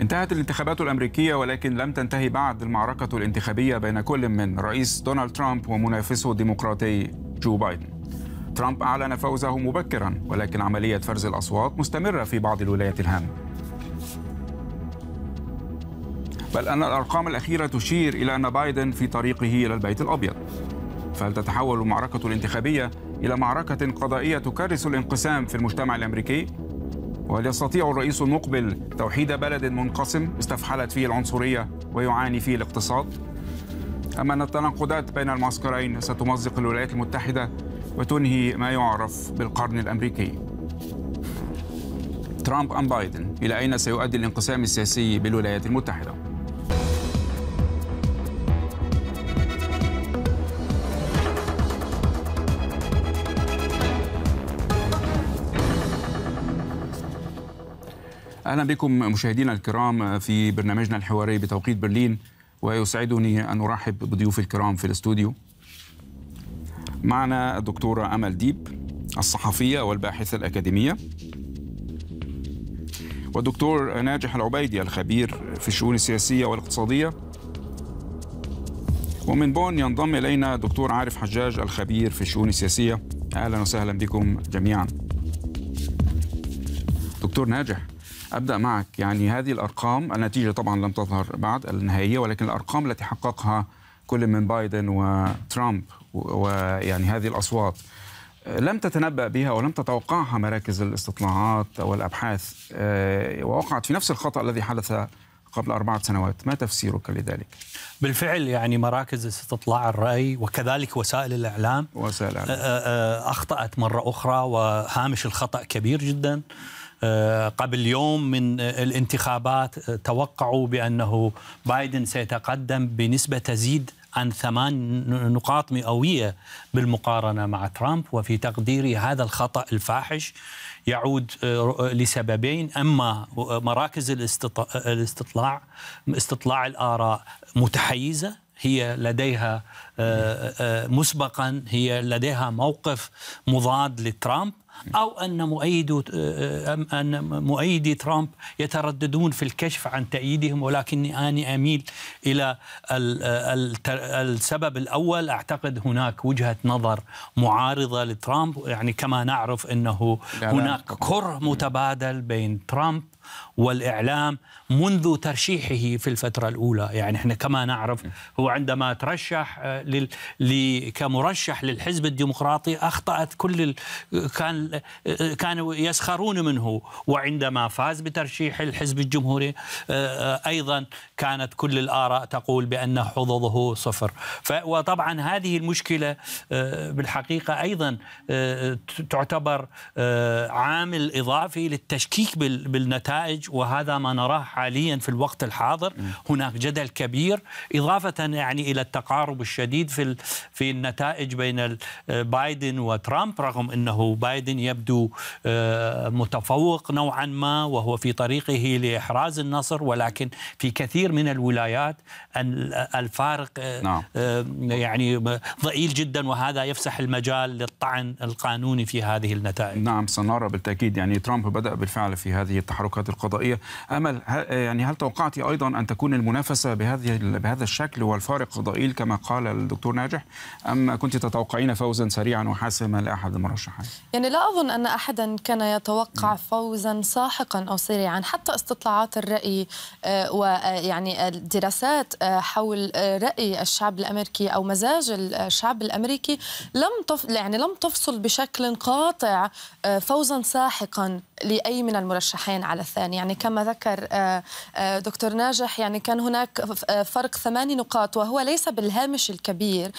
انتهت الانتخابات الأمريكية ولكن لم تنتهي بعد المعركة الانتخابية بين كل من رئيس دونالد ترامب ومنافسه الديمقراطي جو بايدن ترامب أعلن فوزه مبكرا ولكن عملية فرز الأصوات مستمرة في بعض الولايات الهامة بل أن الأرقام الأخيرة تشير إلى أن بايدن في طريقه إلى البيت الأبيض فهل تتحول المعركة الانتخابية إلى معركة قضائية تكرس الانقسام في المجتمع الأمريكي؟ وهل يستطيع الرئيس المقبل توحيد بلد منقسم استفحلت فيه العنصرية ويعاني فيه الاقتصاد؟ أم أن التناقضات بين المعسكرين ستمزق الولايات المتحدة وتنهي ما يعرف بالقرن الأمريكي؟ ترامب أم بايدن إلى أين سيؤدي الانقسام السياسي بالولايات المتحدة؟ اهلا بكم مشاهدينا الكرام في برنامجنا الحواري بتوقيت برلين ويسعدني ان ارحب بضيوفي الكرام في الاستوديو. معنا الدكتوره امل ديب الصحفيه والباحثه الاكاديميه. والدكتور ناجح العبيدي الخبير في الشؤون السياسيه والاقتصاديه. ومن بون ينضم الينا الدكتور عارف حجاج الخبير في الشؤون السياسيه. اهلا وسهلا بكم جميعا. دكتور ناجح ابدا معك يعني هذه الارقام النتيجه طبعا لم تظهر بعد النهائيه ولكن الارقام التي حققها كل من بايدن وترامب ويعني هذه الاصوات لم تتنبأ بها ولم تتوقعها مراكز الاستطلاعات والابحاث آه، ووقعت في نفس الخطأ الذي حدث قبل أربعة سنوات ما تفسيرك لذلك؟ بالفعل يعني مراكز استطلاع الرأي وكذلك وسائل الإعلام وسائل الإعلام آه، آه، أخطأت مرة أخرى وهامش الخطأ كبير جداً آه، قبل يوم من آه، الانتخابات آه، توقعوا بأنه بايدن سيتقدم بنسبة تزيد عن ثمان نقاط مئوية بالمقارنة مع ترامب وفي تقديري هذا الخطأ الفاحش يعود لسببين أما مراكز الاستطلاع استطلاع الآراء متحيزة هي لديها مسبقا هي لديها موقف مضاد لترامب أو أن مؤيدو أن مؤيدي ترامب يترددون في الكشف عن تأييدهم ولكني أنا أميل إلى السبب الأول أعتقد هناك وجهة نظر معارضة لترامب يعني كما نعرف أنه هناك كره متبادل بين ترامب والإعلام منذ ترشيحه في الفترة الأولى يعني إحنا كما نعرف هو عندما ترشح آه، لل... كمرشح للحزب الديمقراطي أخطأت كل ال... كان آه، آه، كانوا يسخرون منه وعندما فاز بترشيح الحزب الجمهوري أيضا كانت كل الآراء تقول بأن حظوظه صفر ف... وطبعا هذه المشكلة بالحقيقة أيضا تعتبر عامل إضافي للتشكيك بالنتائج النتائج وهذا ما نراه حاليا في الوقت الحاضر هناك جدل كبير إضافة يعني إلى التقارب الشديد في في النتائج بين بايدن وترامب رغم أنه بايدن يبدو آه، متفوق نوعا ما وهو في طريقه لإحراز النصر ولكن في كثير من الولايات الفارق آه، نعم. آه، يعني ضئيل جدا وهذا يفسح المجال للطعن القانوني في هذه النتائج نعم سنرى بالتأكيد يعني ترامب بدأ بالفعل في هذه التحركات السلطات القضائيه امل يعني هل توقعت ايضا ان تكون المنافسه بهذه بهذا الشكل والفارق ضئيل كما قال الدكتور ناجح ام كنت تتوقعين فوزا سريعا وحاسما لاحد المرشحين يعني لا اظن ان احدا كان يتوقع فوزا ساحقا او سريعا حتى استطلاعات الراي آه، ويعني آه، الدراسات آه، حول راي الشعب الامريكي او مزاج الشعب الامريكي لم تف... يعني لم تفصل بشكل قاطع فوزا ساحقا لاي من المرشحين على الثاني الثاني يعني كما ذكر آه، آه، دكتور ناجح يعني كان هناك آه، فرق ثماني نقاط وهو ليس بالهامش الكبير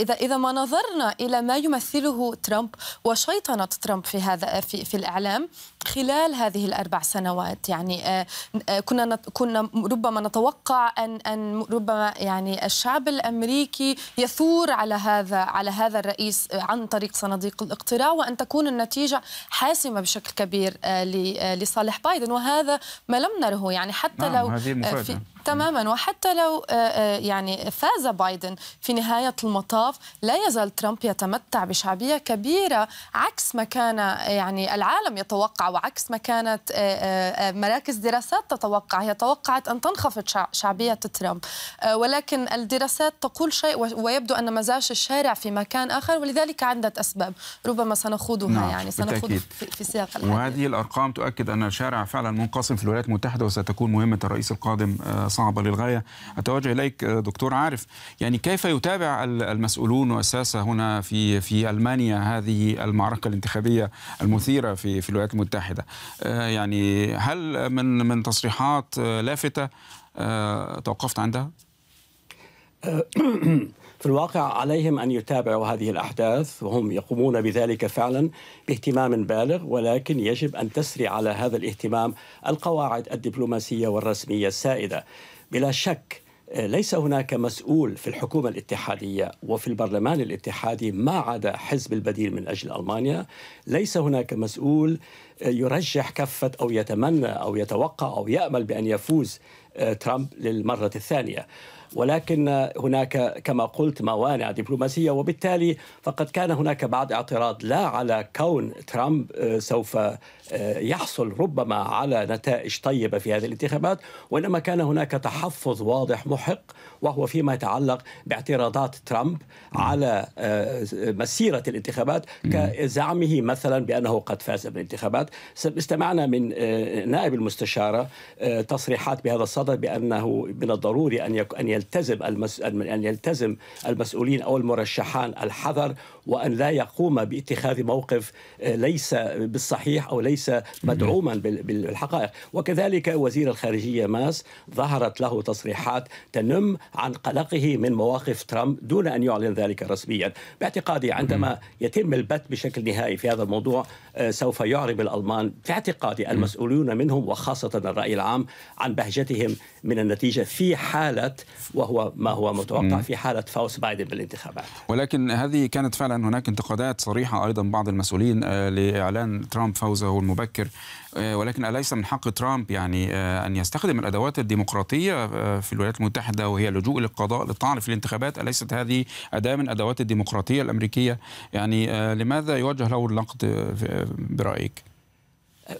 إذا إذا ما نظرنا إلى ما يمثله ترامب وشيطنة ترامب في هذا في, في الإعلام خلال هذه الأربع سنوات يعني آه، آه، كنا كنا ربما نتوقع أن أن ربما يعني الشعب الأمريكي يثور على هذا على هذا الرئيس آه، عن طريق صناديق الاقتراع وأن تكون النتيجة حاسمة بشكل كبير لصالح بايدن وهذا ما لم نره يعني حتى نعم لو هذه مفاجأة. تماما وحتى لو آه، آه، يعني فاز بايدن في نهاية المطاف لا يزال ترامب يتمتع بشعبية كبيرة عكس ما كان يعني العالم يتوقع وعكس ما كانت آه، مراكز دراسات تتوقع هي توقعت أن تنخفض شعبية ترامب ولكن الدراسات تقول شيء ويبدو أن مزاج الشارع في مكان آخر ولذلك عدة أسباب ربما سنخوضها نعم يعني سنخوض في سياق الحديث وهذه الأرقام تؤكد أن الشارع فعلا منقسم في الولايات المتحدة وستكون مهمة الرئيس القادم صعبة للغاية أتوجه إليك دكتور عارف يعني كيف يتابع المسؤولون والساسة هنا في في ألمانيا هذه المعركة الانتخابية المثيرة في في الولايات المتحدة آه، يعني هل من من تصريحات آه، لافتة آه، توقفت عندها؟ في الواقع عليهم أن يتابعوا هذه الأحداث وهم يقومون بذلك فعلا باهتمام بالغ ولكن يجب أن تسري على هذا الاهتمام القواعد الدبلوماسية والرسمية السائدة بلا شك آه، ليس هناك مسؤول في الحكومة الاتحادية وفي البرلمان الاتحادي ما عدا حزب البديل من أجل ألمانيا ليس هناك مسؤول آه، يرجح كفة أو يتمنى أو يتوقع أو يأمل بأن يفوز آه، ترامب للمرة الثانية ولكن هناك كما قلت موانع دبلوماسيه وبالتالي فقد كان هناك بعض اعتراض لا على كون ترامب آه، سوف آه، يحصل ربما على نتائج طيبه في هذه الانتخابات وانما كان هناك تحفظ واضح محق وهو فيما يتعلق باعتراضات ترامب على آه، مسيرة الانتخابات كزعمه مثلا بأنه قد فاز بالانتخابات استمعنا من آه، نائب المستشارة آه، تصريحات بهذا الصدد بأنه من الضروري أن أن يلتزم أن يلتزم المسؤولين أو المرشحان الحذر وأن لا يقوم باتخاذ موقف آه، ليس بالصحيح أو ليس مدعوما بالحقائق وكذلك وزير الخارجية ماس ظهرت له تصريحات تنم عن قلقه من مواقف ترامب دون أن يعلن ذلك رسميا باعتقادي عندما يتم البت بشكل نهائي في هذا الموضوع آه، سوف يعرب الألمان في اعتقادي المسؤولون منهم وخاصة الرأي العام عن بهجتهم من النتيجة في حالة وهو ما هو متوقع في حالة فوز بايدن بالانتخابات ولكن هذه كانت فعلا هناك انتقادات صريحة أيضا بعض المسؤولين آه، لإعلان ترامب فوزه المبكر آه، ولكن أليس من حق ترامب يعني آه، أن يستخدم الأدوات الديمقراطية في الولايات المتحدة وهي اللجوء للقضاء للطعن في الانتخابات أليست هذه أداة من أدوات الديمقراطية الأمريكية يعني لماذا يوجه له النقد برأيك؟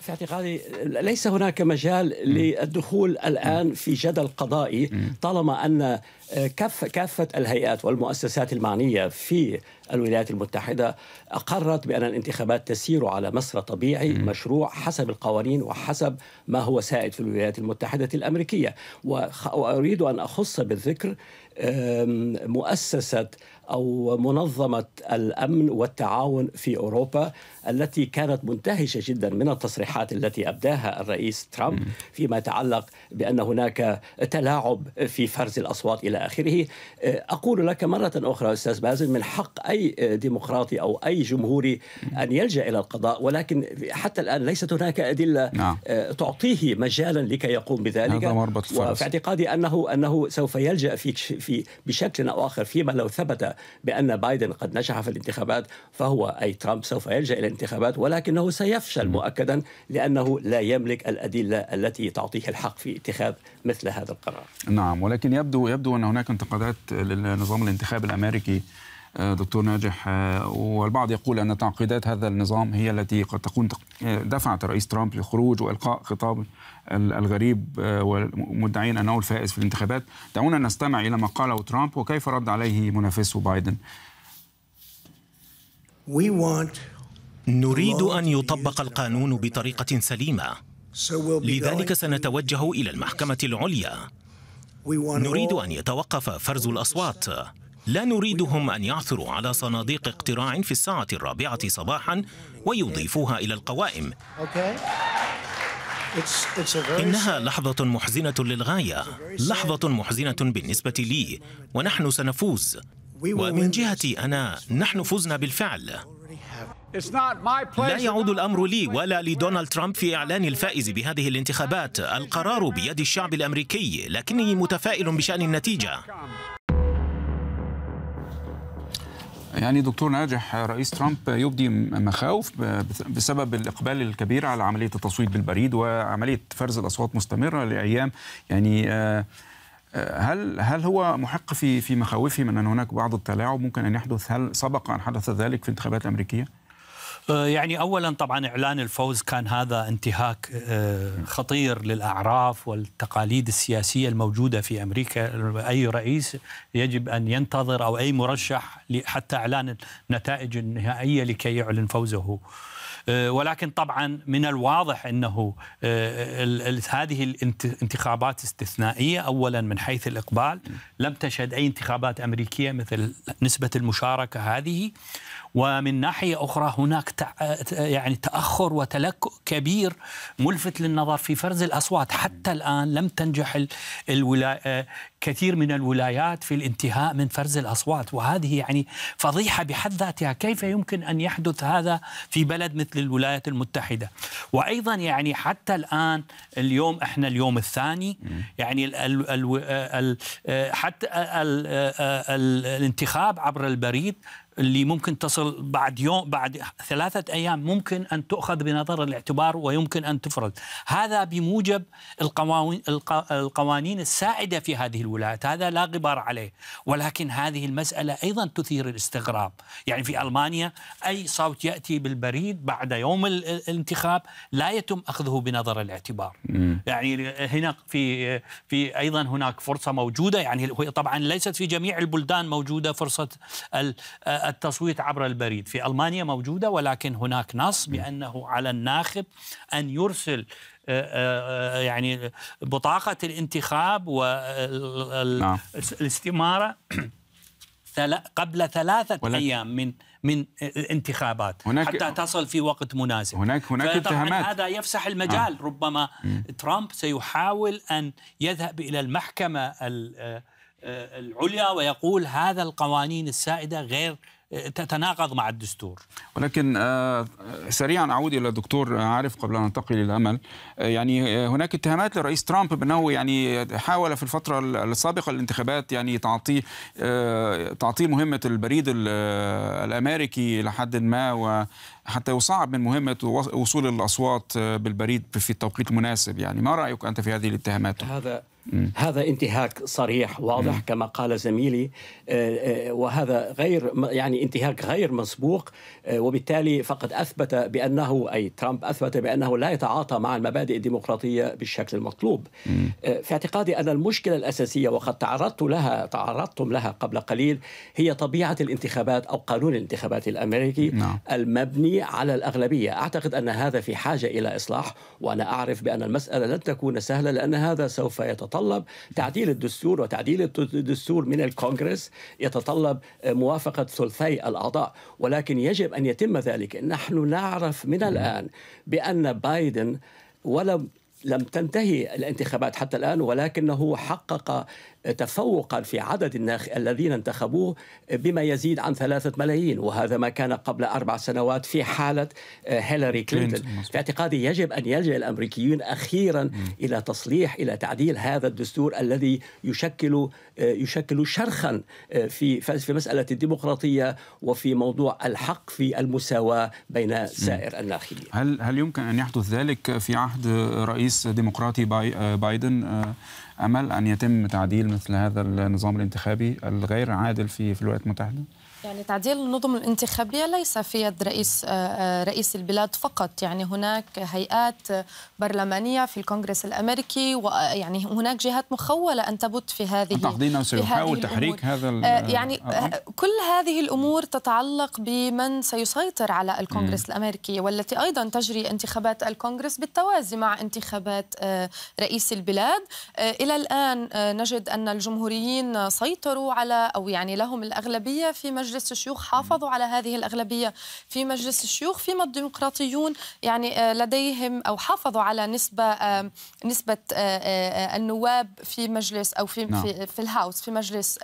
في اعتقادي ليس هناك مجال للدخول الان في جدل قضائي طالما ان آه، كف كافه الهيئات والمؤسسات المعنيه في الولايات المتحده اقرت بان الانتخابات تسير على مسار طبيعي مشروع حسب القوانين وحسب ما هو سائد في الولايات المتحده الامريكيه واريد ان اخص بالذكر مؤسسه أو منظمة الأمن والتعاون في أوروبا التي كانت منتهشة جدا من التصريحات التي أبداها الرئيس ترامب فيما يتعلق بأن هناك تلاعب في فرز الأصوات إلى آخره أه، أقول لك مرة أخرى أستاذ بازل من حق أي ديمقراطي أو أي جمهوري أن يلجأ إلى القضاء ولكن حتى الآن ليست هناك أدلة نعم. أه، تعطيه مجالا لكي يقوم بذلك هذا وفي اعتقادي أنه أنه سوف يلجأ في في بشكل أو آخر فيما لو ثبت بأن بايدن قد نجح في الانتخابات فهو أي ترامب سوف يلجأ إلى الانتخابات ولكنه سيفشل مؤكدا لأنه لا يملك الأدلة التي تعطيه الحق في اتخاذ مثل هذا القرار نعم ولكن يبدو يبدو أن هناك انتقادات للنظام الانتخابي الأمريكي آه، دكتور ناجح آه، والبعض يقول ان تعقيدات هذا النظام هي التي قد تكون آه، دفعت الرئيس ترامب للخروج والقاء خطاب الغريب آه، ومدعين أنه الفائز في الانتخابات دعونا نستمع إلى ما قاله ترامب وكيف رد عليه منافسه بايدن نريد أن يطبق القانون بطريقة سليمة لذلك سنتوجه إلى المحكمة العليا نريد أن يتوقف فرز الأصوات لا نريدهم أن يعثروا على صناديق اقتراع في الساعة الرابعة صباحا ويضيفوها إلى القوائم إنها لحظة محزنة للغاية لحظة محزنة بالنسبة لي ونحن سنفوز ومن جهتي أنا نحن فزنا بالفعل لا يعود الأمر لي ولا لدونالد ترامب في إعلان الفائز بهذه الانتخابات القرار بيد الشعب الأمريكي لكني متفائل بشأن النتيجة يعني دكتور ناجح رئيس ترامب يبدي مخاوف بسبب الاقبال الكبير على عمليه التصويت بالبريد وعمليه فرز الاصوات مستمره لايام يعني آه، آه، هل هل هو محق في في مخاوفه من ان هناك بعض التلاعب ممكن ان يحدث؟ هل سبق ان حدث ذلك في الانتخابات الامريكيه؟ آه، يعني اولا طبعا اعلان الفوز كان هذا انتهاك آه، خطير للاعراف والتقاليد السياسيه الموجوده في امريكا اي رئيس يجب ان ينتظر او اي مرشح حتى اعلان النتائج النهائيه لكي يعلن فوزه آه، ولكن طبعا من الواضح انه هذه الانتخابات استثنائيه اولا من حيث الاقبال لم تشهد اي انتخابات امريكيه مثل نسبه المشاركه هذه ومن ناحية أخرى هناك يعني تأخر وتلكؤ كبير ملفت للنظر في فرز الأصوات حتى الآن لم تنجح الولاية كثير من الولايات في الانتهاء من فرز الأصوات وهذه يعني فضيحة بحد ذاتها كيف يمكن أن يحدث هذا في بلد مثل الولايات المتحدة وأيضا يعني حتى الآن اليوم إحنا اليوم الثاني يعني الـ الـ الـ الـ حتى الـ الـ الانتخاب عبر البريد اللي ممكن تصل بعد يوم بعد ثلاثة أيام ممكن أن تؤخذ بنظر الاعتبار ويمكن أن تفرض هذا بموجب القوانين السائدة في هذه الولايات هذا لا غبار عليه ولكن هذه المسألة أيضا تثير الاستغراب يعني في ألمانيا أي صوت يأتي بالبريد بعد يوم الانتخاب لا يتم أخذه بنظر الاعتبار يعني هنا في في أيضا هناك فرصة موجودة يعني طبعا ليست في جميع البلدان موجودة فرصة التصويت عبر البريد في ألمانيا موجودة ولكن هناك نص بأنه على الناخب أن يرسل آه، آه، آه، يعني بطاقة الانتخاب والاستمارة نعم. قبل ثلاثة أيام من من الانتخابات هناك حتى تصل في وقت مناسب هناك هناك اتهامات هذا يفسح نعم. المجال آه. ربما م. ترامب سيحاول ان يذهب الى المحكمه آه، العليا ويقول هذا القوانين السائده غير آه، تتناقض مع الدستور ولكن آه، سريعا اعود الى الدكتور عارف قبل ان انتقل الى امل يعني هناك اتهامات للرئيس ترامب بانه يعني حاول في الفتره السابقه للانتخابات يعني تعطيه تعطيه مهمه البريد الامريكي لحد ما و حتى يصعب من مهمة وصول الأصوات بالبريد في التوقيت المناسب يعني ما رأيك أنت في هذه الاتهامات؟ هذا هذا انتهاك صريح واضح كما قال زميلي آه، آه، وهذا غير يعني انتهاك غير مسبوق آه، وبالتالي فقد اثبت بانه اي ترامب اثبت بانه لا يتعاطى مع المبادئ الديمقراطيه بالشكل المطلوب. في اعتقادي ان المشكله الاساسيه وقد تعرضت لها تعرضتم لها قبل قليل هي طبيعه الانتخابات او قانون الانتخابات الامريكي نعم. المبني على الاغلبيه، اعتقد ان هذا في حاجه الى اصلاح وانا اعرف بان المساله لن تكون سهله لان هذا سوف يتطلب يتطلب تعديل الدستور وتعديل الدستور من الكونغرس يتطلب آه، موافقة ثلثي الأعضاء ولكن يجب أن يتم ذلك نحن نعرف من الآن بأن بايدن ولم لم تنتهي الانتخابات حتى الآن ولكنه حقق تفوقا في عدد الناخ الذين انتخبوه بما يزيد عن ثلاثة ملايين وهذا ما كان قبل أربع سنوات في حالة آه، هيلاري كلينتون في اعتقادي يجب أن يلجأ الأمريكيون أخيرا إلى تصليح إلى تعديل هذا الدستور الذي يشكل آه، يشكل شرخا آه، في في مسألة الديمقراطية وفي موضوع الحق في المساواة بين سائر الناخبين هل هل يمكن أن يحدث ذلك في عهد رئيس ديمقراطي بايدن امل ان يتم تعديل مثل هذا النظام الانتخابي الغير عادل في في الولايات المتحده؟ يعني تعديل النظم الانتخابية ليس في يد رئيس آه، رئيس البلاد فقط يعني هناك هيئات برلمانية في الكونغرس الأمريكي ويعني آه، هناك جهات مخولة أن تبت في هذه تحضينا سيحاول تحريك هذا آه، يعني كل هذه الأمور تتعلق بمن سيسيطر على الكونغرس الأمريكي والتي أيضا تجري انتخابات الكونغرس بالتوازي مع انتخابات رئيس البلاد إلى الآن نجد أن الجمهوريين سيطروا على أو يعني لهم الأغلبية في مجلس مجلس الشيوخ حافظوا على هذه الأغلبية في مجلس الشيوخ فيما الديمقراطيون يعني آه، لديهم أو حافظوا على نسبة نسبة آه، آه، النواب في مجلس أو في نعم. في, في الهاوس في مجلس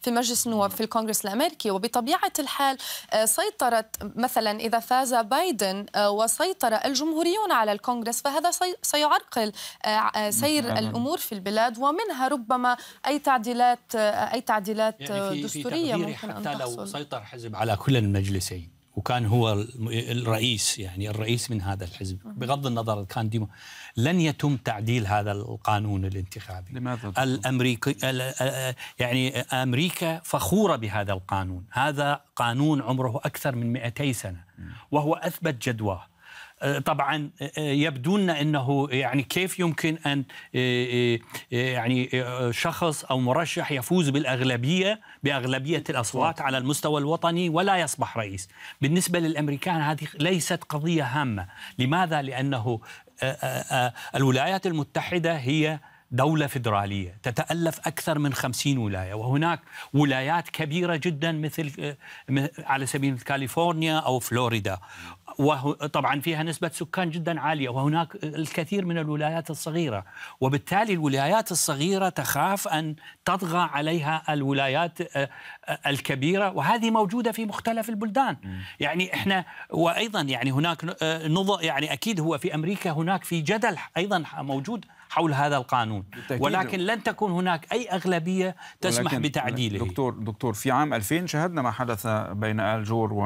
في مجلس النواب في الكونغرس الأمريكي وبطبيعة الحال سيطرت مثلا إذا فاز بايدن وسيطر الجمهوريون على الكونغرس فهذا سيعرقل نعم. سير الأمور في البلاد ومنها ربما أي تعديلات أي تعديلات يعني في دستورية في ممكن حتى أن تحصل لو سيطر حزب على كل المجلسين وكان هو الرئيس يعني الرئيس من هذا الحزب بغض النظر كان ديمو لن يتم تعديل هذا القانون الانتخابي لماذا الامريكي يعني امريكا فخوره بهذا القانون هذا قانون عمره اكثر من 200 سنه وهو اثبت جدواه آه، طبعا آه، آه، يبدو لنا انه يعني كيف يمكن ان يعني شخص او مرشح يفوز بالاغلبيه باغلبيه الاصوات على المستوى الوطني ولا يصبح رئيس بالنسبه للامريكان هذه ليست قضيه هامه لماذا لانه الولايات المتحده هي دولة فيدرالية تتألف أكثر من خمسين ولاية وهناك ولايات كبيرة جدا مثل آه، على سبيل كاليفورنيا أو فلوريدا وطبعا فيها نسبة سكان جدا عالية وهناك الكثير من الولايات الصغيرة وبالتالي الولايات الصغيرة تخاف أن تطغى عليها الولايات آه، آه، الكبيرة وهذه موجودة في مختلف البلدان يعني احنا وأيضا يعني هناك نض يعني أكيد هو في أمريكا هناك في جدل أيضا موجود حول هذا القانون ولكن لن تكون هناك أي أغلبية تسمح بتعديله دكتور دكتور في عام 2000 شهدنا ما حدث بين آل جور و...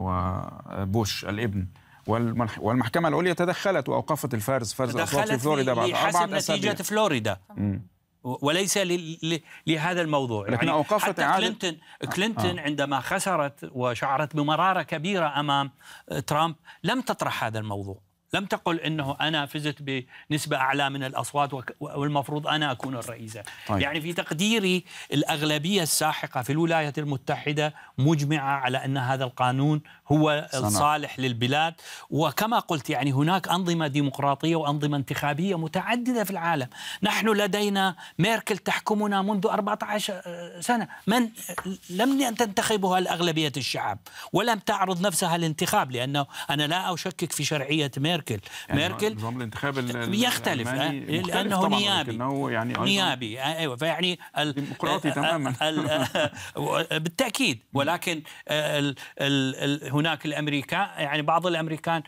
وبوش الابن والمحكمة العليا تدخلت وأوقفت الفارس فارس الأصوات في فلوريدا بعد أربعة أسابيع لحسم نتيجة فلوريدا وليس لهذا الموضوع لكن يعني أوقفت حتى كلينتون آه. كلينتون آه. عندما خسرت وشعرت بمرارة كبيرة أمام ترامب لم تطرح هذا الموضوع لم تقل انه انا فزت بنسبه اعلى من الاصوات والمفروض انا اكون الرئيسه طيب. يعني في تقديري الاغلبيه الساحقه في الولايات المتحده مجمعه على ان هذا القانون هو الصالح للبلاد وكما قلت يعني هناك أنظمة ديمقراطية وأنظمة انتخابية متعددة في العالم نحن لدينا ميركل تحكمنا منذ 14 سنة من لم تنتخبها الأغلبية الشعب ولم تعرض نفسها للانتخاب لأنه أنا لا أشكك في شرعية ميركل يعني ميركل نظام الانتخاب يختلف آه، لأنه نيابي يعني, أيوة، يعني نيابي آه، أيوة فيعني ديمقراطي آه، تماما بالتأكيد ولكن ال هناك الامريكان يعني بعض الامريكان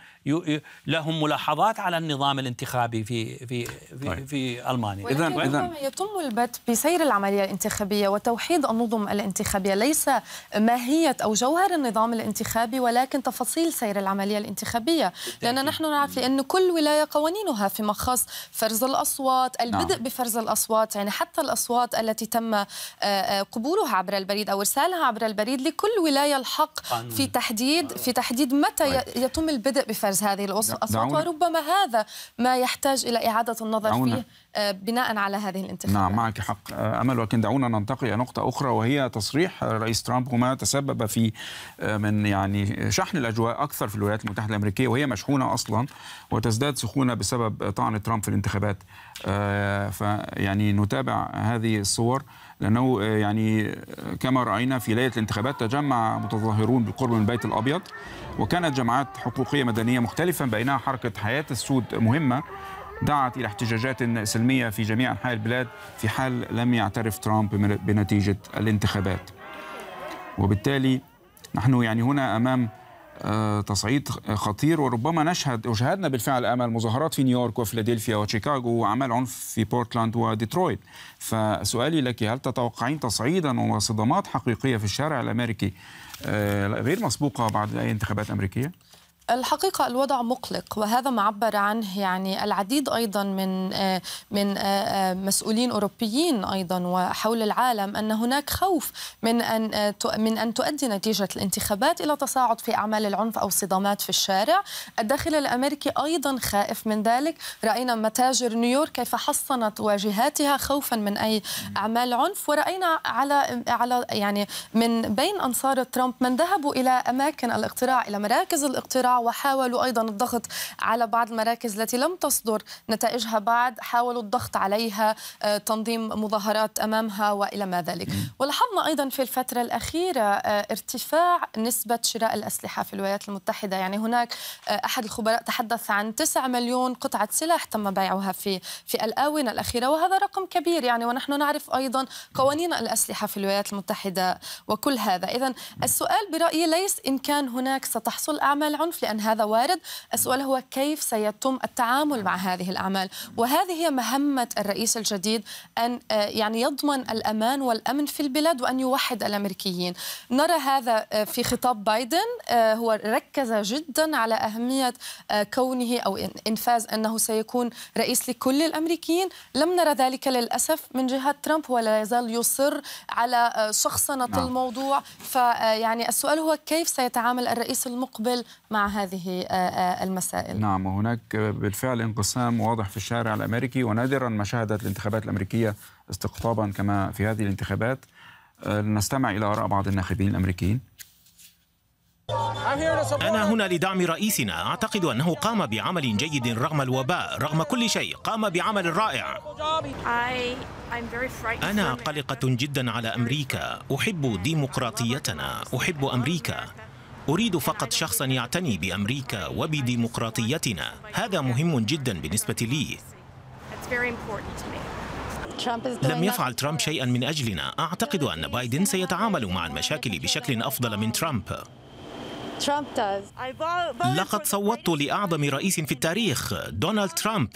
لهم ملاحظات على النظام الانتخابي في في في, طيب. في المانيا اذا اذا يتم البت بسير العمليه الانتخابيه وتوحيد النظم الانتخابيه ليس ماهيه او جوهر النظام الانتخابي ولكن تفاصيل سير العمليه الانتخابيه لان نحن نعرف لان كل ولايه قوانينها فيما خص فرز الاصوات نعم. البدء نعم. بفرز الاصوات يعني حتى الاصوات التي تم آه، آه، قبولها عبر البريد او ارسالها عبر البريد لكل ولايه الحق في تحديد آه. في تحديد متى طيب. يتم البدء بفرز بارز هذه الاصوات وربما هذا ما يحتاج الى اعاده النظر دعونا. فيه آه، بناء على هذه الانتخابات نعم معك حق آه، امل ولكن دعونا ننتقل الى نقطه اخرى وهي تصريح رئيس ترامب وما تسبب في آه، من يعني شحن الاجواء اكثر في الولايات المتحده الامريكيه وهي مشحونه اصلا وتزداد سخونه بسبب طعن ترامب في الانتخابات فيعني نتابع هذه الصور لانه آه، يعني آه، كما راينا في ليله الانتخابات تجمع متظاهرون بالقرب من البيت الابيض وكانت جماعات حقوقيه مدنيه مختلفه بينها حركه حياه السود مهمه دعت الى احتجاجات سلميه في جميع انحاء البلاد في حال لم يعترف ترامب بنتيجه الانتخابات. وبالتالي نحن يعني هنا امام آه، تصعيد خطير وربما نشهد وشهدنا بالفعل امل مظاهرات في نيويورك وفيلادلفيا وشيكاغو وعمل عنف في بورتلاند وديترويت فسؤالي لك هل تتوقعين تصعيدا وصدمات حقيقيه في الشارع الامريكي آه، غير مسبوقه بعد اي انتخابات امريكيه؟ الحقيقة الوضع مقلق وهذا ما عبر عنه يعني العديد أيضا من آه، من آه، آه، مسؤولين أوروبيين أيضا وحول العالم أن هناك خوف من أن من أن تؤدي نتيجة الانتخابات إلى تصاعد في أعمال العنف أو صدامات في الشارع الداخل الأمريكي أيضا خائف من ذلك رأينا متاجر نيويورك كيف حصنت واجهاتها خوفا من أي أعمال عنف ورأينا على على يعني من بين أنصار ترامب من ذهبوا إلى أماكن الاقتراع إلى مراكز الاقتراع وحاولوا أيضا الضغط على بعض المراكز التي لم تصدر نتائجها بعد حاولوا الضغط عليها آه، تنظيم مظاهرات أمامها وإلى ما ذلك ولاحظنا أيضا في الفترة الأخيرة آه، ارتفاع نسبة شراء الأسلحة في الولايات المتحدة يعني هناك آه، أحد الخبراء تحدث عن 9 مليون قطعة سلاح تم بيعها في في الآونة الأخيرة وهذا رقم كبير يعني ونحن نعرف أيضا قوانين الأسلحة في الولايات المتحدة وكل هذا إذا السؤال برأيي ليس إن كان هناك ستحصل أعمال عنف لأن هذا وارد السؤال هو كيف سيتم التعامل مع هذه الأعمال وهذه هي مهمة الرئيس الجديد أن آه، يعني يضمن الأمان والأمن في البلاد وأن يوحد الأمريكيين نرى هذا آه، في خطاب بايدن آه، هو ركز جدا على أهمية كونه أو إنفاذ أنه سيكون رئيس لكل الأمريكيين لم نرى ذلك للأسف من جهة ترامب ولا يزال يصر على شخصنة نعم. الموضوع فيعني السؤال هو كيف سيتعامل الرئيس المقبل مع هذه آه، آه، المسائل نعم وهناك بالفعل انقسام واضح في الشارع الأمريكي ونادرا ما شهدت الانتخابات الأمريكية استقطابا كما في هذه الانتخابات آه، نستمع إلى آراء بعض الناخبين الأمريكيين أنا هنا لدعم رئيسنا أعتقد أنه قام بعمل جيد رغم الوباء رغم كل شيء قام بعمل رائع أنا قلقة جدا على أمريكا أحب ديمقراطيتنا أحب أمريكا أريد فقط شخصا يعتني بأمريكا وبديمقراطيتنا هذا مهم جدا بالنسبة لي لم يفعل ترامب شيئا من أجلنا أعتقد أن بايدن سيتعامل مع المشاكل بشكل أفضل من ترامب لقد صوتت لأعظم رئيس في التاريخ دونالد ترامب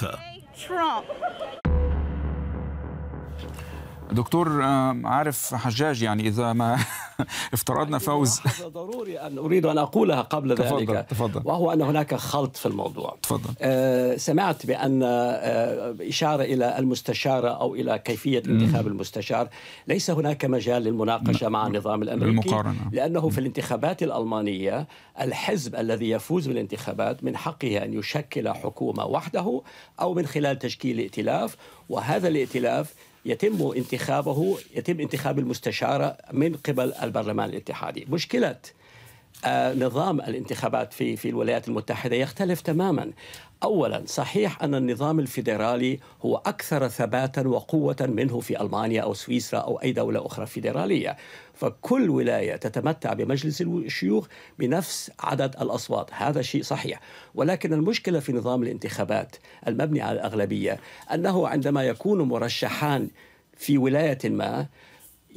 دكتور عارف حجاج يعني اذا ما افترضنا فوز ضروري ان اريد ان اقولها قبل تفضل ذلك تفضل وهو ان هناك خلط في الموضوع تفضل آه سمعت بان آه اشاره الى المستشاره او الى كيفيه انتخاب المستشار ليس هناك مجال للمناقشه مع النظام الامريكي المقارنة. لانه في الانتخابات الالمانيه الحزب الذي يفوز بالانتخابات من حقه ان يشكل حكومه وحده او من خلال تشكيل ائتلاف وهذا الائتلاف يتم انتخابه يتم انتخاب المستشارة من قبل البرلمان الاتحادي مشكلة آه، نظام الانتخابات في في الولايات المتحدة يختلف تماما اولا صحيح ان النظام الفيدرالي هو اكثر ثباتا وقوه منه في المانيا او سويسرا او اي دوله اخرى فيدراليه فكل ولايه تتمتع بمجلس الشيوخ بنفس عدد الاصوات هذا شيء صحيح ولكن المشكله في نظام الانتخابات المبني على الاغلبيه انه عندما يكون مرشحان في ولايه ما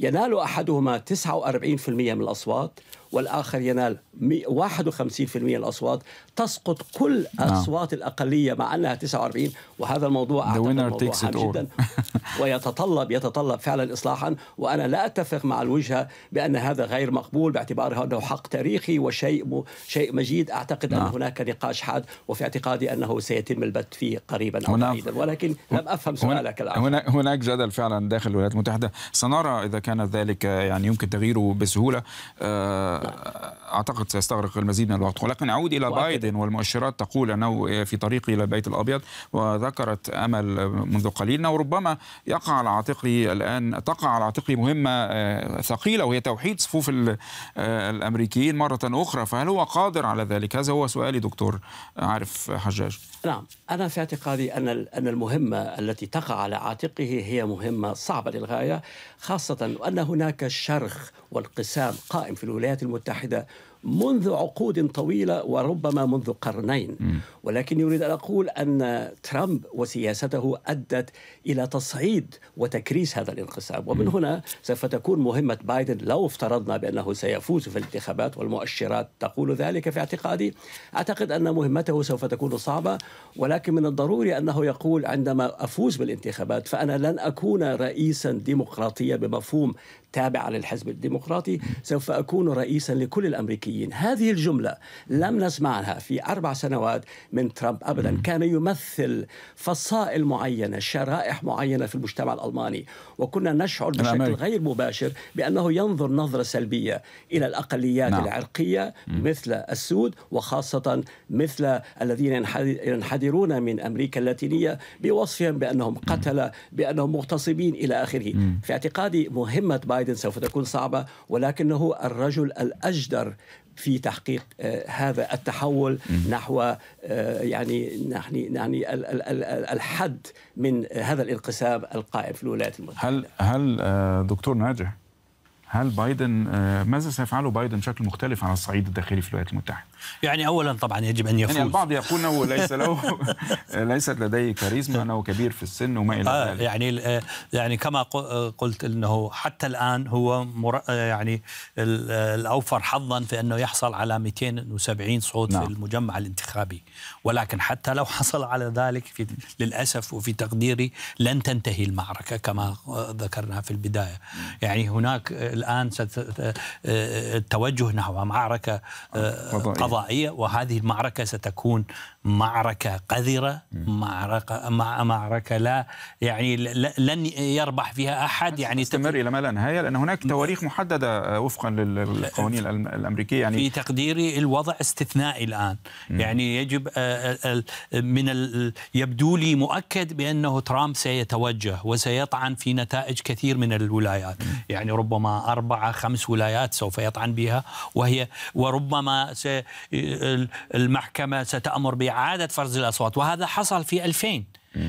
ينال احدهما 49% من الاصوات والآخر ينال 51% الأصوات تسقط كل آه. أصوات الأقلية مع أنها 49 وهذا الموضوع أعتقد موضوع جدا ويتطلب يتطلب فعلا إصلاحا وأنا لا أتفق مع الوجهة بأن هذا غير مقبول باعتبار أنه حق تاريخي وشيء شيء مجيد أعتقد أن نعم. هناك نقاش حاد وفي اعتقادي أنه سيتم البت فيه قريبا أو بعيدا ولكن لم أفهم سؤالك الآن هناك هناك جدل فعلا داخل الولايات المتحدة سنرى إذا كان ذلك يعني يمكن تغييره بسهولة آه اعتقد سيستغرق المزيد من الوقت ولكن اعود الى بايدن والمؤشرات تقول انه في طريقه الى البيت الابيض وذكرت امل منذ قليل انه ربما يقع على عاتقه الان تقع على عاتقه مهمه آه، ثقيله وهي توحيد صفوف آه، الامريكيين مره اخرى فهل هو قادر على ذلك؟ هذا هو سؤالي دكتور عارف حجاج. نعم انا في اعتقادي ان ان المهمه التي تقع على عاتقه هي مهمه صعبه للغايه خاصه ان هناك شرخ وانقسام قائم في الولايات المتحدة منذ عقود طويلة وربما منذ قرنين ولكن يريد أن أقول أن ترامب وسياسته أدت إلى تصعيد وتكريس هذا الانقسام ومن هنا سوف تكون مهمة بايدن لو افترضنا بأنه سيفوز في الانتخابات والمؤشرات تقول ذلك في اعتقادي أعتقد أن مهمته سوف تكون صعبة ولكن من الضروري أنه يقول عندما أفوز بالانتخابات فأنا لن أكون رئيسا ديمقراطيا بمفهوم تابعة للحزب الديمقراطي سوف أكون رئيسا لكل الأمريكيين هذه الجملة لم نسمعها في أربع سنوات من ترامب أبدا كان يمثل فصائل معينة شرائح معينة في المجتمع الألماني وكنا نشعر بشكل غير مباشر بأنه ينظر نظرة سلبية إلى الأقليات نعم. العرقية مثل السود وخاصة مثل الذين ينحدرون من أمريكا اللاتينية بوصفهم بأنهم قتلة بأنهم مغتصبين إلى آخره في اعتقادي مهمة بايدن بايدن سوف تكون صعبة ولكنه الرجل الأجدر في تحقيق آه، هذا التحول نحو آه، يعني نحن يعني الحد من هذا الانقسام القائم في الولايات المتحده هل هل آه، دكتور ناجح هل بايدن ماذا سيفعله بايدن بشكل مختلف على الصعيد الداخلي في الولايات المتحده؟ يعني اولا طبعا يجب ان يعني يفوز يعني البعض يقول انه ليس له ليست لديه كاريزما انه كبير في السن وما الى آه، ذلك يعني آه يعني كما آه، قلت انه حتى الان هو مر... آه، يعني الاوفر حظا في انه يحصل على 270 صوت نعم. في المجمع الانتخابي ولكن حتى لو حصل على ذلك في للاسف وفي تقديري لن تنتهي المعركه كما ذكرنا في البدايه يعني هناك الان ست... التوجه نحو معركه قضائية قضائيه وهذه المعركه ستكون معركه قذره معركه معركه لا يعني لن يربح فيها احد يعني تستمر الى ما لا نهايه لان هناك تواريخ محدده آه، وفقا للقوانين الامريكيه يعني في تقديري الوضع استثنائي الان يعني يجب آه، آه، من يبدو لي مؤكد بانه ترامب سيتوجه وسيطعن في نتائج كثير من الولايات يعني ربما أربعة خمس ولايات سوف يطعن بها وهي وربما المحكمة ستأمر بإعادة فرز الأصوات وهذا حصل في 2000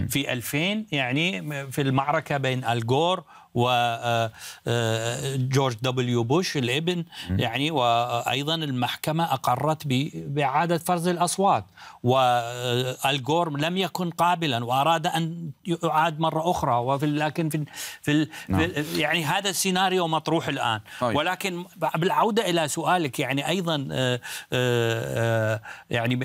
في 2000 يعني في المعركة بين الجور وجورج آه، آه، دبليو بوش الابن يعني وايضا المحكمه اقرت باعاده فرز الاصوات والجور آه، لم يكن قابلا واراد ان يعاد مره اخرى وفي لكن في في, نعم. في يعني هذا السيناريو مطروح الان طيب. ولكن بالعوده الى سؤالك يعني ايضا يعني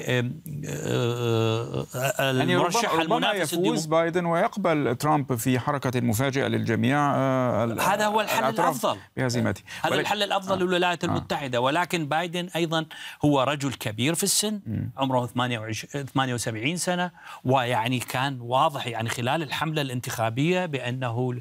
المرشح يعني ربما, ربما المنافس يفوز بايدن ويقبل ترامب في حركه مفاجئه للجميع آه، هذا هو الحل الافضل بهزيمته هذا الحل الافضل آه. للولايات آه. المتحده ولكن بايدن ايضا هو رجل كبير في السن عمره 78 سنه ويعني كان واضح يعني خلال الحمله الانتخابيه بانه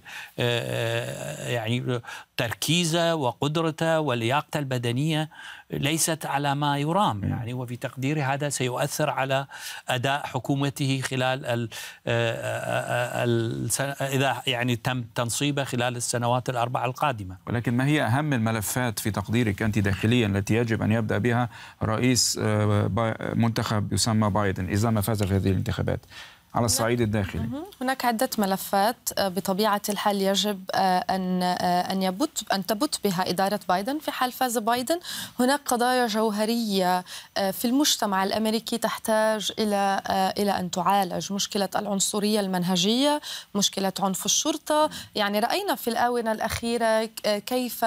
يعني تركيزه وقدرته ولياقته البدنيه ليست على ما يرام يعني وفي تقديري هذا سيؤثر على أداء حكومته خلال آه، آه، آه، إذا يعني تم تنصيبه خلال السنوات الأربع القادمة ولكن ما هي أهم الملفات في تقديرك أنت داخليا التي يجب أن يبدأ بها رئيس منتخب يسمى بايدن إذا ما فاز في هذه الانتخابات على الصعيد الداخلي هناك عدة ملفات آه، بطبيعة الحال يجب آه، أن آه، أن يبت أن تبت بها إدارة بايدن في حال فاز بايدن هناك قضايا جوهرية في المجتمع الأمريكي تحتاج إلى إلى أن تعالج مشكلة العنصرية المنهجية مشكلة عنف الشرطة يعني رأينا في الآونة الأخيرة كيف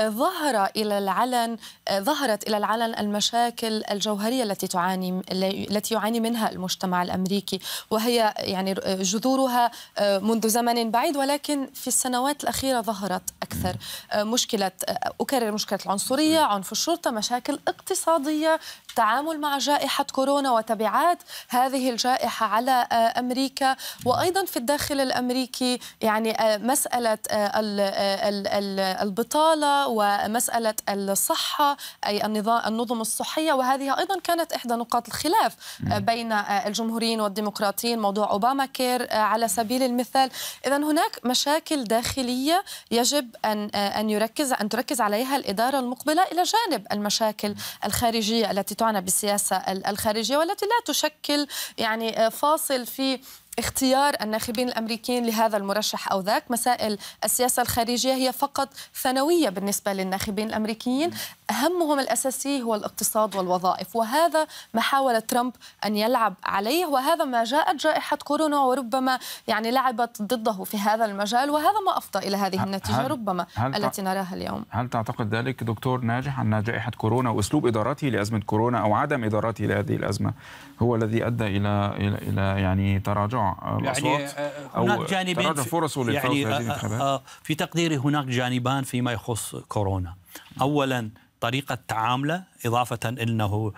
ظهر إلى العلن ظهرت إلى العلن المشاكل الجوهرية التي تعاني التي يعاني منها المجتمع الأمريكي وهي هي يعني جذورها آه، منذ زمن بعيد ولكن في السنوات الأخيرة ظهرت أكثر آه، مشكلة آه، أكرر مشكلة العنصرية عنف الشرطة مشاكل اقتصادية التعامل مع جائحة كورونا وتبعات هذه الجائحة على آه، أمريكا وأيضا في الداخل الأمريكي يعني آه، مسألة آه، البطالة ومسألة الصحة أي النظام النظم الصحية وهذه أيضا كانت إحدى نقاط الخلاف بين الجمهوريين والديمقراطيين موضوع أوباما كير على سبيل المثال إذا هناك مشاكل داخلية يجب أن أن يركز أن تركز عليها الإدارة المقبلة إلى جانب المشاكل الخارجية التي تعنى بالسياسه الخارجيه والتي لا تشكل يعني آه، فاصل في اختيار الناخبين الامريكيين لهذا المرشح او ذاك، مسائل السياسه الخارجيه هي فقط ثانويه بالنسبه للناخبين الامريكيين، اهمهم الاساسي هو الاقتصاد والوظائف، وهذا ما حاول ترامب ان يلعب عليه، وهذا ما جاءت جائحه كورونا وربما يعني لعبت ضده في هذا المجال، وهذا ما افضى الى هذه النتيجه هل ربما هل التي نراها اليوم. هل تعتقد ذلك دكتور ناجح ان جائحه كورونا واسلوب ادارته لازمه كورونا او عدم ادارته لهذه الازمه هو الذي ادى الى الى, إلى يعني تراجع آه، يعني، الاصوات يعني او هناك جانبين تراجع فرص يعني في آه، هذه الانتخابات في تقديري هناك جانبان فيما يخص كورونا اولا طريقة تعامله إضافة أنه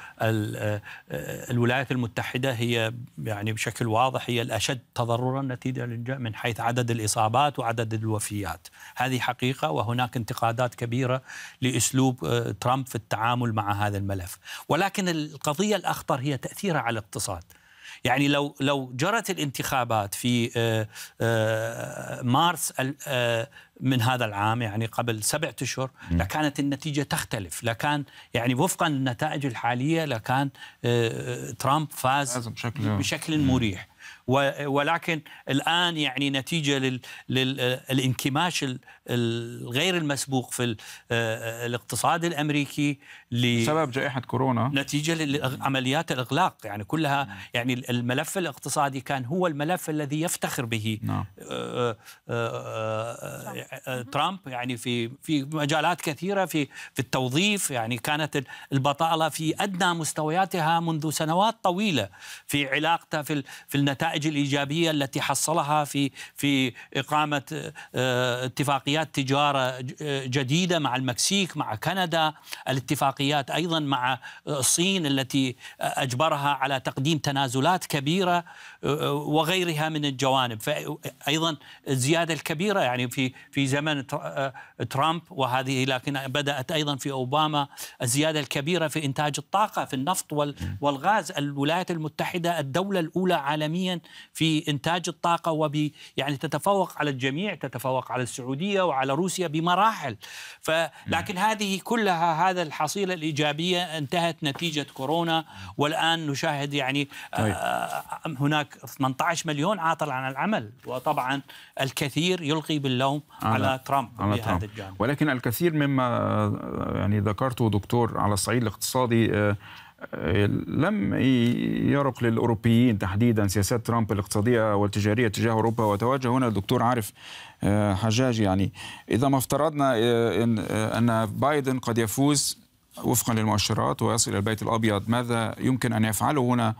الولايات المتحدة هي يعني بشكل واضح هي الأشد تضررا نتيجة من حيث عدد الإصابات وعدد الوفيات هذه حقيقة وهناك انتقادات كبيرة لأسلوب ترامب في التعامل مع هذا الملف ولكن القضية الأخطر هي تأثيرها على الاقتصاد يعني لو لو جرت الانتخابات في آه، آه، مارس آه، من هذا العام يعني قبل سبعة أشهر لكانت النتيجة تختلف لكان يعني وفقا للنتائج الحالية لكان ترامب فاز بشكل, بشكل مريح ولكن الآن يعني نتيجة للانكماش الغير المسبوق في آه، آه، الاقتصاد الامريكي بسبب جائحه كورونا نتيجه لعمليات الاغلاق يعني كلها نعم. يعني الملف الاقتصادي كان هو الملف الذي يفتخر به نعم. آه، ترامب يعني في في مجالات كثيره في في التوظيف يعني كانت البطاله في ادنى مستوياتها منذ سنوات طويله في علاقته في في النتائج الايجابيه التي حصلها في في اقامه اتفاقيه اتفاقيات تجارة جديدة مع المكسيك مع كندا الاتفاقيات أيضا مع الصين التي أجبرها على تقديم تنازلات كبيرة وغيرها من الجوانب فأيضا الزيادة الكبيرة يعني في في زمن ترامب وهذه لكن بدأت أيضا في أوباما الزيادة الكبيرة في إنتاج الطاقة في النفط والغاز الولايات المتحدة الدولة الأولى عالميا في إنتاج الطاقة وب يعني تتفوق على الجميع تتفوق على السعودية وعلى روسيا بمراحل ف لكن هذه كلها هذا الحصيله الايجابيه انتهت نتيجه كورونا والان نشاهد يعني طيب. آه، آه، هناك 18 مليون عاطل عن العمل وطبعا الكثير يلقي باللوم على, على ترامب على بهذا ترامب. الجانب ولكن الكثير مما آه، يعني ذكرته دكتور على الصعيد الاقتصادي لم يرق للأوروبيين تحديدا سياسات ترامب الاقتصادية والتجارية تجاه أوروبا وتوجه هنا الدكتور عارف آه، حجاج يعني إذا ما افترضنا آه، آه، أن بايدن قد يفوز وفقا للمؤشرات ويصل الى البيت الابيض ماذا يمكن ان يفعله هنا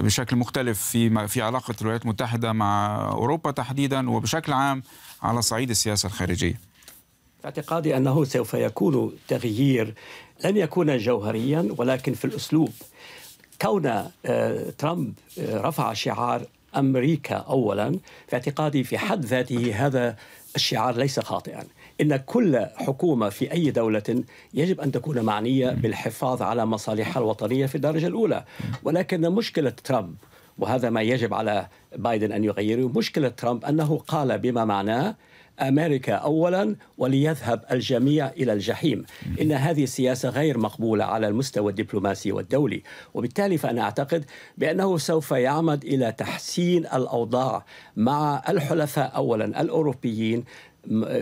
بشكل مختلف في في علاقه الولايات المتحده مع اوروبا تحديدا وبشكل عام على صعيد السياسه الخارجيه اعتقادي انه سوف يكون تغيير لن يكون جوهريا ولكن في الاسلوب كون آه، ترامب آه، رفع شعار امريكا اولا في اعتقادي في حد ذاته هذا الشعار ليس خاطئا ان كل حكومه في اي دوله يجب ان تكون معنيه بالحفاظ على مصالحها الوطنيه في الدرجه الاولى ولكن مشكله ترامب وهذا ما يجب على بايدن ان يغيره مشكله ترامب انه قال بما معناه امريكا اولا وليذهب الجميع الى الجحيم ان هذه السياسه غير مقبوله على المستوى الدبلوماسي والدولي وبالتالي فانا اعتقد بانه سوف يعمد الى تحسين الاوضاع مع الحلفاء اولا الاوروبيين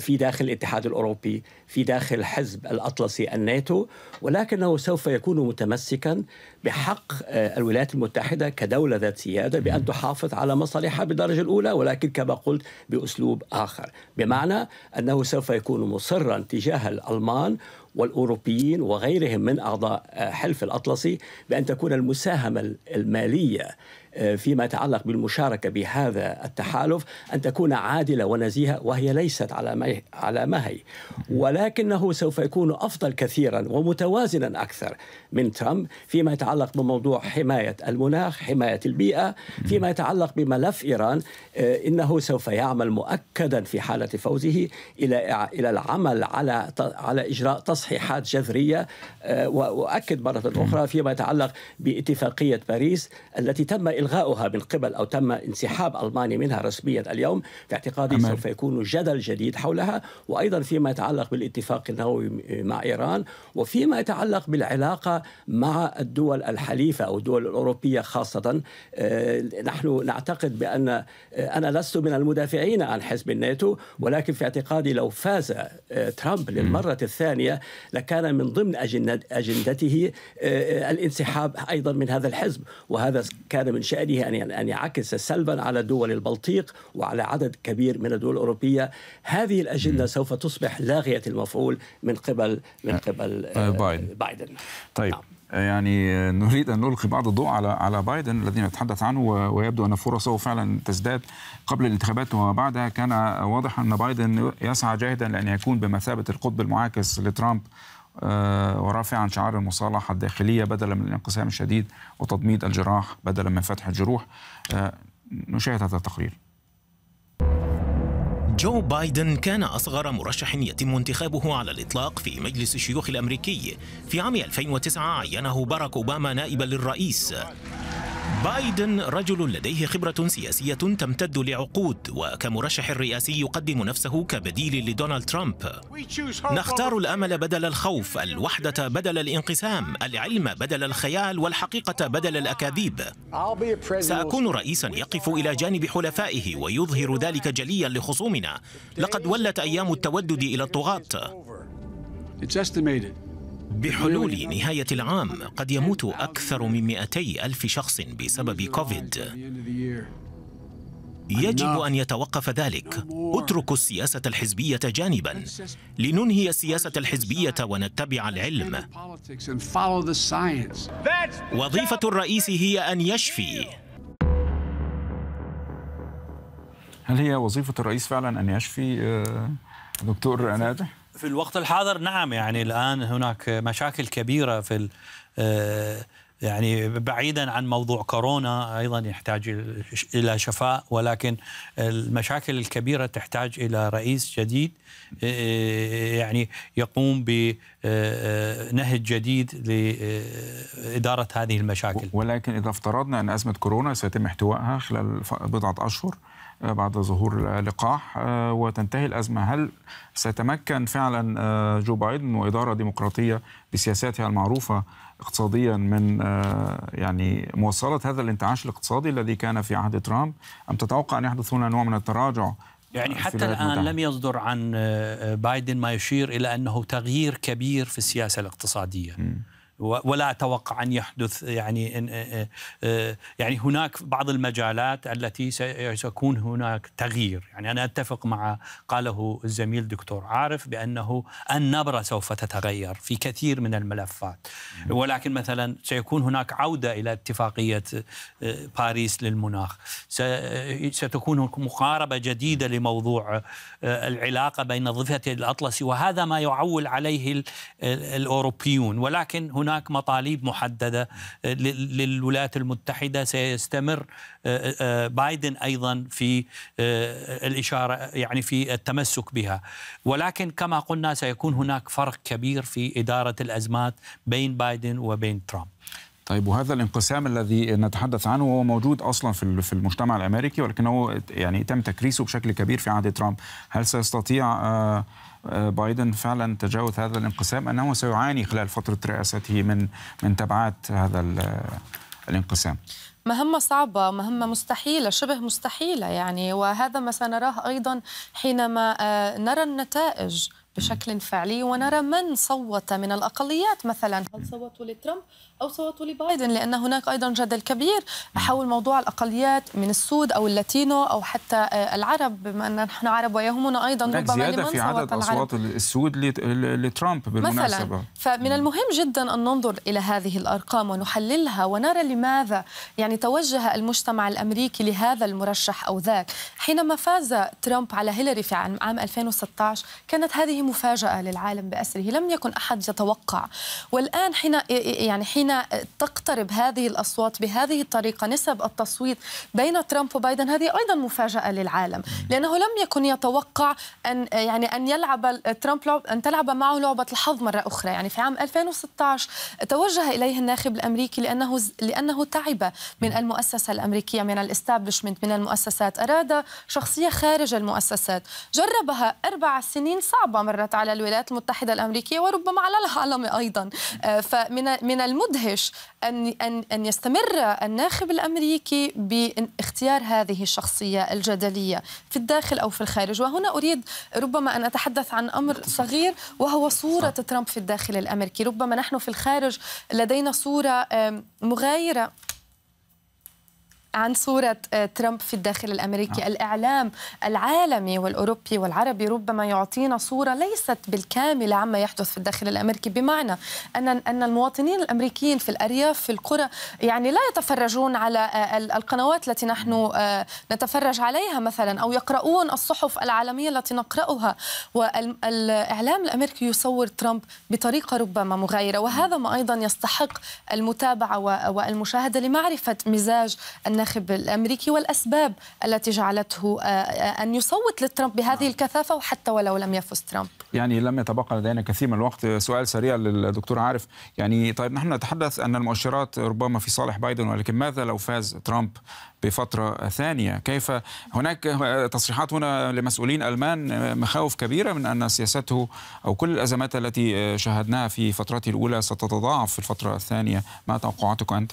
في داخل الاتحاد الاوروبي في داخل حزب الاطلسي الناتو ولكنه سوف يكون متمسكا بحق آه، الولايات المتحده كدوله ذات سياده بان تحافظ على مصالحها بالدرجه الاولى ولكن كما قلت باسلوب اخر بمعنى انه سوف يكون مصرا تجاه الالمان والاوروبيين وغيرهم من اعضاء آه، حلف الاطلسي بان تكون المساهمه الماليه آه، فيما يتعلق بالمشاركه بهذا التحالف ان تكون عادله ونزيهه وهي ليست على ما على ما هي ولكنه سوف يكون افضل كثيرا ومتوازنا اكثر من ترامب فيما يتعلق بموضوع حمايه المناخ، حمايه البيئه، فيما يتعلق بملف ايران آه، انه سوف يعمل مؤكدا في حاله فوزه الى الى العمل على على اجراء تصحيحات جذريه آه، واؤكد مره اخرى فيما يتعلق باتفاقيه باريس التي تم إلغاؤها من قبل أو تم انسحاب ألمانيا منها رسميا اليوم في اعتقادي أمان. سوف يكون جدل جديد حولها وأيضا فيما يتعلق بالاتفاق النووي مع إيران وفيما يتعلق بالعلاقة مع الدول الحليفة أو الدول الأوروبية خاصة آه، نحن نعتقد بأن آه، أنا لست من المدافعين عن حزب الناتو ولكن في اعتقادي لو فاز آه، ترامب للمرة الثانية لكان من ضمن أجندته الانسحاب أيضا من هذا الحزب وهذا كان من شأن بشأنه أن ينعكس سلبا على دول البلطيق وعلى عدد كبير من الدول الأوروبية هذه الأجندة سوف تصبح لاغية المفعول من قبل من أه، قبل أه، آه، بايدن, بايدن. طيب نعم. يعني نريد ان نلقي بعض الضوء على على بايدن الذي نتحدث عنه ويبدو ان فرصه فعلا تزداد قبل الانتخابات وما بعدها كان واضح ان بايدن يسعى جاهدا لان يكون بمثابه القطب المعاكس لترامب آه، ورافعا شعار المصالحة الداخلية بدلا من الانقسام الشديد وتضميد الجراح بدلا من فتح الجروح آه، نشاهد هذا التقرير جو بايدن كان أصغر مرشح يتم انتخابه على الإطلاق في مجلس الشيوخ الأمريكي في عام 2009 عينه باراك أوباما نائبا للرئيس بايدن رجل لديه خبرة سياسية تمتد لعقود وكمرشح رئاسي يقدم نفسه كبديل لدونالد ترامب نختار الأمل بدل الخوف الوحدة بدل الانقسام العلم بدل الخيال والحقيقة بدل الأكاذيب سأكون رئيسا يقف إلى جانب حلفائه ويظهر ذلك جليا لخصومنا لقد ولت أيام التودد إلى الطغاة بحلول نهاية العام قد يموت أكثر من 200 ألف شخص بسبب كوفيد يجب أن يتوقف ذلك اتركوا السياسة الحزبية جانبا لننهي السياسة الحزبية ونتبع العلم وظيفة الرئيس هي أن يشفي هل هي وظيفة الرئيس فعلا أن يشفي آه، دكتور ناجح؟ في الوقت الحاضر نعم يعني الان هناك مشاكل كبيره في آه، يعني بعيدا عن موضوع كورونا ايضا يحتاج الى شفاء ولكن المشاكل الكبيره تحتاج الى رئيس جديد آه، آه، يعني يقوم بنهج جديد لاداره هذه المشاكل. ولكن اذا افترضنا ان ازمه كورونا سيتم احتوائها خلال بضعه اشهر بعد ظهور لقاح آه، وتنتهي الأزمة هل سيتمكن فعلا آه، جو بايدن وإدارة ديمقراطية بسياساتها المعروفة اقتصاديا من آه، يعني مواصلة هذا الانتعاش الاقتصادي الذي كان في عهد ترامب أم تتوقع أن يحدث هنا نوع من التراجع يعني حتى الآن لم يصدر عن بايدن ما يشير إلى أنه تغيير كبير في السياسة الاقتصادية م. ولا اتوقع ان يحدث يعني يعني هناك بعض المجالات التي سيكون هناك تغيير، يعني انا اتفق مع قاله الزميل دكتور عارف بانه النبره سوف تتغير في كثير من الملفات، ولكن مثلا سيكون هناك عوده الى اتفاقيه آه، باريس للمناخ، ستكون مقاربه جديده لموضوع آه، العلاقه بين الضفه الاطلسي وهذا ما يعول عليه الاوروبيون، ولكن هناك هناك مطالب محدده آه، للولايات المتحده سيستمر آه، آه، بايدن ايضا في الاشاره يعني في التمسك بها ولكن كما قلنا سيكون هناك فرق كبير في اداره الازمات بين بايدن وبين ترامب طيب وهذا الانقسام الذي نتحدث عنه هو موجود اصلا في في المجتمع الامريكي ولكنه يعني تم تكريسه بشكل كبير في عهد ترامب، هل سيستطيع بايدن فعلا تجاوز هذا الانقسام انه سيعاني خلال فتره رئاسته من من تبعات هذا الانقسام مهمة صعبة مهمة مستحيلة شبه مستحيلة يعني وهذا ما سنراه أيضا حينما آه، نرى النتائج بشكل فعلي ونرى من صوت من الأقليات مثلا هل صوتوا لترامب أو صوتوا لبايدن لأن هناك أيضا جدل كبير حول موضوع الأقليات من السود أو اللاتينو أو حتى آه، العرب بما أن نحن عرب ويهمنا أيضا ربما زيادة في عدد أصوات السود لترامب بالمناسبة مثلا فمن المهم جدا أن ننظر إلى هذه الأرقام ونحللها ونرى لماذا يعني توجه المجتمع الأمريكي لهذا المرشح أو ذاك حينما فاز ترامب على هيلاري في عام 2016 كانت هذه مفاجأة للعالم بأسره لم يكن أحد يتوقع والآن حين يعني حين حين تقترب هذه الأصوات بهذه الطريقة نسب التصويت بين ترامب وبايدن هذه أيضا مفاجأة للعالم لأنه لم يكن يتوقع أن يعني أن يلعب ترامب أن تلعب معه لعبة الحظ مرة أخرى يعني في عام 2016 توجه إليه الناخب الأمريكي لأنه لأنه تعب من المؤسسة الأمريكية من الاستابلشمنت من المؤسسات أراد شخصية خارج المؤسسات جربها أربع سنين صعبة مرت على الولايات المتحدة الأمريكية وربما على العالم أيضا آه، فمن من المدة مدهش أن, أن, أن يستمر الناخب الأمريكي باختيار هذه الشخصية الجدلية في الداخل أو في الخارج وهنا أريد ربما أن أتحدث عن أمر صغير وهو صورة ترامب في الداخل الأمريكي ربما نحن في الخارج لدينا صورة مغايرة عن صورة آه، ترامب في الداخل الأمريكي آه. الإعلام العالمي والأوروبي والعربي ربما يعطينا صورة ليست بالكاملة عما يحدث في الداخل الأمريكي بمعنى أن أن المواطنين الأمريكيين في الأرياف في القرى يعني لا يتفرجون على آه، القنوات التي نحن نعم. آه، نتفرج عليها مثلا أو يقرؤون الصحف العالمية التي نقرأها والإعلام الأمريكي يصور ترامب بطريقة ربما مغايرة وهذا نعم. ما أيضا يستحق المتابعة والمشاهدة لمعرفة مزاج الناس الناخب الامريكي والاسباب التي جعلته آه، آه، ان يصوت لترامب بهذه نعم. الكثافه وحتى ولو لم يفز ترامب. يعني لم يتبقى لدينا كثير من الوقت سؤال سريع للدكتور عارف يعني طيب نحن نتحدث ان المؤشرات ربما في صالح بايدن ولكن ماذا لو فاز ترامب بفترة ثانية كيف هناك تصريحات هنا لمسؤولين ألمان آه، مخاوف كبيرة من أن سياسته أو كل الأزمات التي شاهدناها في فترته الأولى ستتضاعف في الفترة الثانية ما توقعاتك أنت؟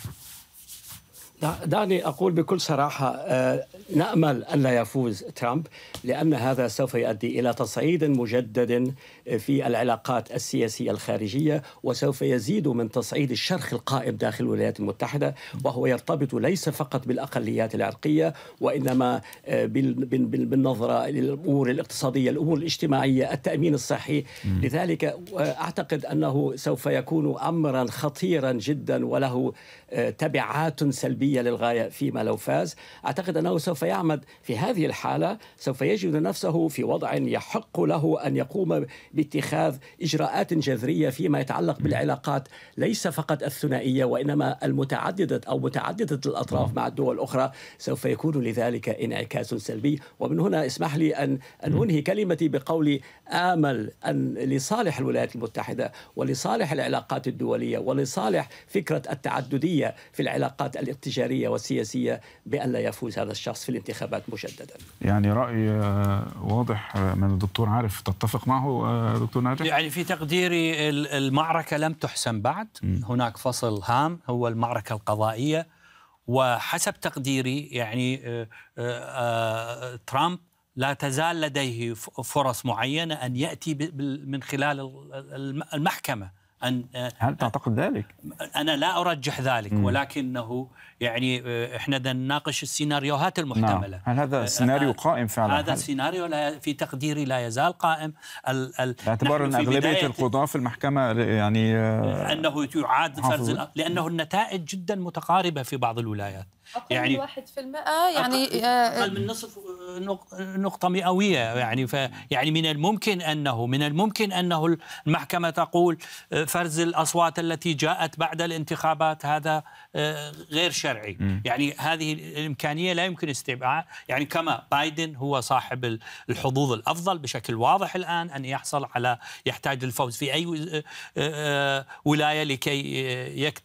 دعني أقول بكل صراحة آه، نأمل ألا يفوز ترامب لأن هذا سوف يؤدي إلى تصعيد مجدد في العلاقات السياسية الخارجية وسوف يزيد من تصعيد الشرخ القائم داخل الولايات المتحدة وهو يرتبط ليس فقط بالأقليات العرقية وإنما آه، بالنظرة للأمور الاقتصادية الأمور الاجتماعية التأمين الصحي لذلك آه، أعتقد أنه سوف يكون أمرا خطيرا جدا وله آه، تبعات سلبية للغاية فيما لو فاز أعتقد أنه سوف يعمد في هذه الحالة سوف يجد نفسه في وضع يحق له أن يقوم ب باتخاذ اجراءات جذريه فيما يتعلق بالعلاقات ليس فقط الثنائيه وانما المتعدده او متعدده الاطراف مع الدول الاخرى سوف يكون لذلك انعكاس سلبي ومن هنا اسمح لي ان ان انهي كلمتي بقولي امل ان لصالح الولايات المتحده ولصالح العلاقات الدوليه ولصالح فكره التعدديه في العلاقات التجاريه والسياسيه بان لا يفوز هذا الشخص في الانتخابات مجددا. يعني راي آه، واضح آه، من الدكتور عارف تتفق معه آه، دكتور ناجح؟ يعني في تقديري المعركة لم تحسم بعد م. هناك فصل هام هو المعركة القضائية وحسب تقديري يعني آه، آه، آه، ترامب لا تزال لديه فرص معينة أن يأتي من خلال المحكمة ان هل تعتقد ذلك؟ انا لا ارجح ذلك مم. ولكنه يعني آه، احنا نناقش السيناريوهات نعم. المحتمله نعم. هل هذا السيناريو آه، آه، قائم فعلا؟ هذا السيناريو في تقديري لا يزال قائم ال ال باعتبار ان اغلبيه القضاه في المحكمه يعني انه يعاد فرز لانه النتائج جدا متقاربه في بعض الولايات يعني واحد في المئة يعني أقل آه، آه. من نصف آه، نقطة مئوية يعني يعني من الممكن أنه من الممكن أنه المحكمة تقول فرز الأصوات التي جاءت بعد الانتخابات هذا غير شرعي يعني هذه الإمكانية لا يمكن استبعاد يعني كما بايدن هو صاحب الحظوظ الأفضل بشكل واضح الآن أن يحصل على يحتاج الفوز في أي ولاية لكي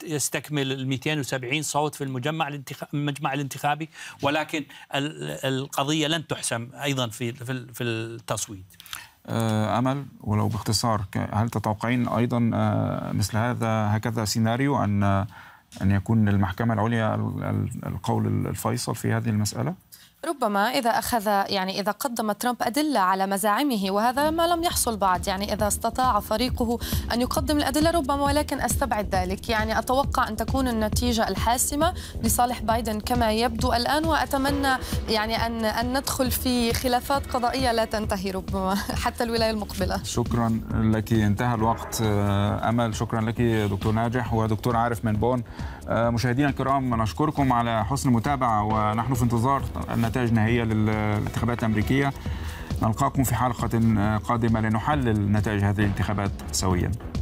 يستكمل ال 270 صوت في المجمع الانتخابي من المجمع الانتخابي ولكن القضيه لن تحسم ايضا في في التصويت آه، امل ولو باختصار هل تتوقعين ايضا آه، مثل هذا هكذا سيناريو ان آه، ان يكون المحكمة العليا القول الفيصل في هذه المساله ربما إذا أخذ يعني إذا قدم ترامب أدلة على مزاعمه وهذا ما لم يحصل بعد يعني إذا استطاع فريقه أن يقدم الأدلة ربما ولكن أستبعد ذلك يعني أتوقع أن تكون النتيجة الحاسمة لصالح بايدن كما يبدو الآن وأتمنى يعني أن أن ندخل في خلافات قضائية لا تنتهي ربما حتى الولاية المقبلة شكرا لك انتهى الوقت آه، أمل شكرا لك دكتور ناجح ودكتور عارف من بون آه، مشاهدينا الكرام نشكركم على حسن المتابعه ونحن في انتظار النتائج النهائيه للانتخابات الامريكيه نلقاكم في حلقه آه، قادمه لنحلل نتائج هذه الانتخابات سويا